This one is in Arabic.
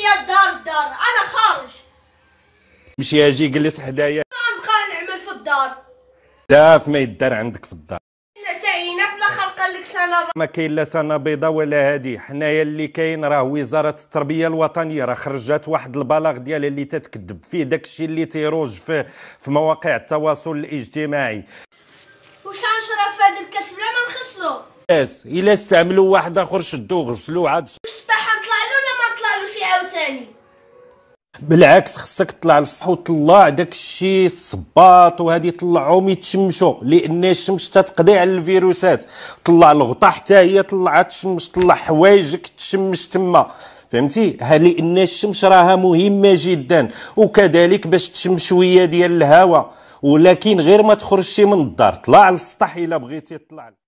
يا الدار الدار انا خارج مشي اجي جلس حدايا نبقى نعمل في الدار داف ما يدار عندك في الدار تعينا في الاخر قال لك سنه ما كاين لا سنه بيضاء ولا هادي حنايا اللي كاين راه وزاره التربيه الوطنيه راه خرجت واحد البلاغ ديالها اللي تتكذب فيه داكشي اللي تيروج في في مواقع التواصل الاجتماعي واش غنشرب في هذا الكاس بلا ما نخسلو الا استعملوا واحد اخر شدوه غسلوه عاد شيء عاوتاني بالعكس خصك تطلع للسطح وطلع داك الشيء الصباط وهادي طلعهم يتشمشوا لان الشمس تتقضي على الفيروسات طلع الغطا حتى هي طلعت الشمس طلع حوايجك تشمش تما فهمتي ها لان الشمس راها مهمه جدا وكذلك باش تشم شويه ديال الهواء ولكن غير ما تخرجش من الدار طلع للسطح الا بغيتي تطلع